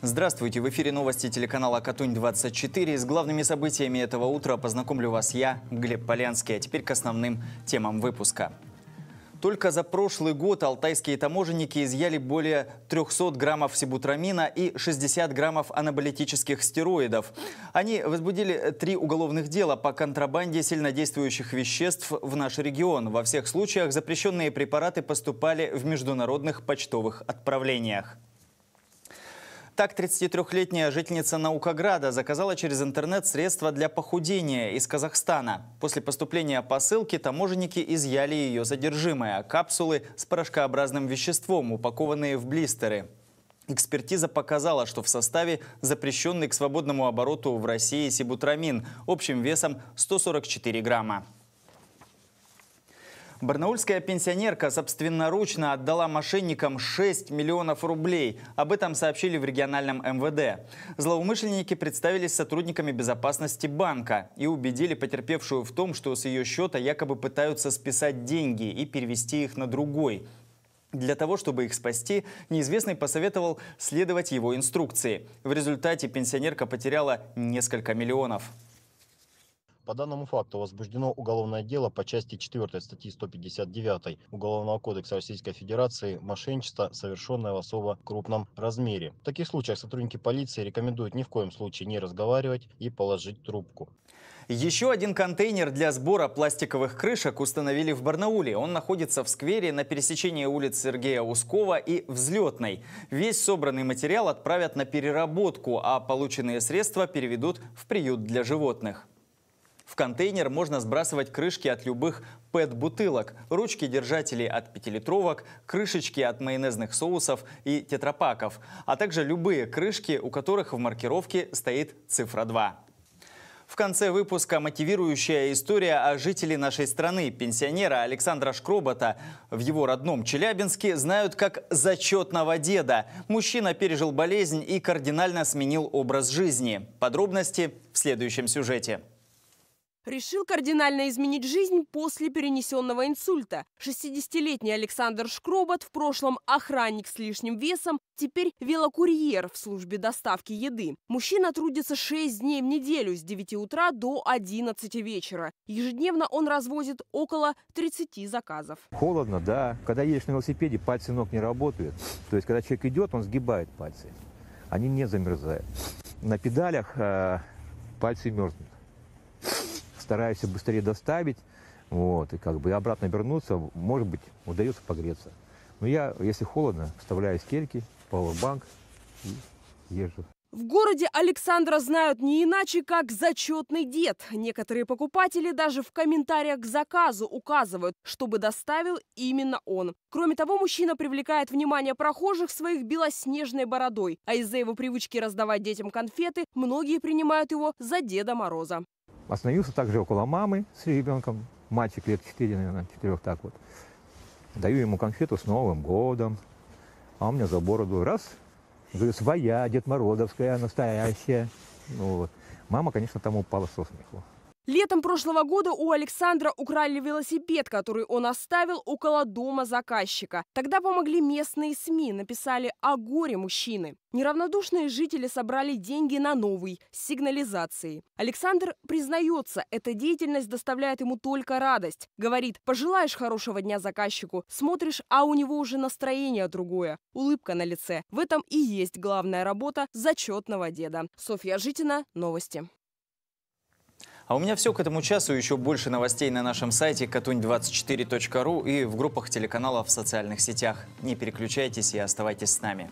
Здравствуйте, в эфире новости телеканала «Катунь-24». С главными событиями этого утра познакомлю вас я, Глеб Полянский. А теперь к основным темам выпуска. Только за прошлый год алтайские таможенники изъяли более 300 граммов сибутрамина и 60 граммов анаболитических стероидов. Они возбудили три уголовных дела по контрабанде сильнодействующих веществ в наш регион. Во всех случаях запрещенные препараты поступали в международных почтовых отправлениях. Так, 33-летняя жительница Наукограда заказала через интернет средства для похудения из Казахстана. После поступления посылки таможенники изъяли ее содержимое – капсулы с порошкообразным веществом, упакованные в блистеры. Экспертиза показала, что в составе запрещенный к свободному обороту в России сибутрамин общим весом 144 грамма. Барнаульская пенсионерка собственноручно отдала мошенникам 6 миллионов рублей. Об этом сообщили в региональном МВД. Злоумышленники представились сотрудниками безопасности банка и убедили потерпевшую в том, что с ее счета якобы пытаются списать деньги и перевести их на другой. Для того, чтобы их спасти, неизвестный посоветовал следовать его инструкции. В результате пенсионерка потеряла несколько миллионов. По данному факту возбуждено уголовное дело по части 4 статьи 159 Уголовного кодекса Российской Федерации «Мошенничество, совершенное в особо крупном размере». В таких случаях сотрудники полиции рекомендуют ни в коем случае не разговаривать и положить трубку. Еще один контейнер для сбора пластиковых крышек установили в Барнауле. Он находится в сквере на пересечении улиц Сергея Ускова и Взлетной. Весь собранный материал отправят на переработку, а полученные средства переведут в приют для животных. В контейнер можно сбрасывать крышки от любых пэт-бутылок, ручки держателей от пятилитровок, крышечки от майонезных соусов и тетрапаков, а также любые крышки, у которых в маркировке стоит цифра 2. В конце выпуска мотивирующая история о жителе нашей страны, пенсионера Александра Шкробота. В его родном Челябинске знают как «зачетного деда». Мужчина пережил болезнь и кардинально сменил образ жизни. Подробности в следующем сюжете. Решил кардинально изменить жизнь после перенесенного инсульта. 60-летний Александр Шкробот, в прошлом охранник с лишним весом, теперь велокурьер в службе доставки еды. Мужчина трудится 6 дней в неделю с 9 утра до 11 вечера. Ежедневно он развозит около 30 заказов. Холодно, да. Когда едешь на велосипеде, пальцы ног не работают. То есть, когда человек идет, он сгибает пальцы. Они не замерзают. На педалях э, пальцы мерзнут стараюсь быстрее доставить, вот, и как бы обратно вернуться, может быть, удается погреться. Но я, если холодно, вставляю стельки, пауэрбанк и езжу. В городе Александра знают не иначе, как зачетный дед. Некоторые покупатели даже в комментариях к заказу указывают, чтобы доставил именно он. Кроме того, мужчина привлекает внимание прохожих своих белоснежной бородой. А из-за его привычки раздавать детям конфеты, многие принимают его за Деда Мороза. Остановился также около мамы с ребенком, мальчик лет 4, наверное, 4 так вот. Даю ему конфету с Новым годом, а у меня за бороду раз, говорю, своя, Дед Морозовская, настоящая. Ну, вот. Мама, конечно, там упала со смеху. Летом прошлого года у Александра украли велосипед, который он оставил около дома заказчика. Тогда помогли местные СМИ, написали о горе мужчины. Неравнодушные жители собрали деньги на новый, с сигнализацией. Александр признается, эта деятельность доставляет ему только радость. Говорит, пожелаешь хорошего дня заказчику, смотришь, а у него уже настроение другое. Улыбка на лице. В этом и есть главная работа зачетного деда. Софья Житина, новости. А у меня все к этому часу. Еще больше новостей на нашем сайте katun24.ru и в группах телеканала в социальных сетях. Не переключайтесь и оставайтесь с нами.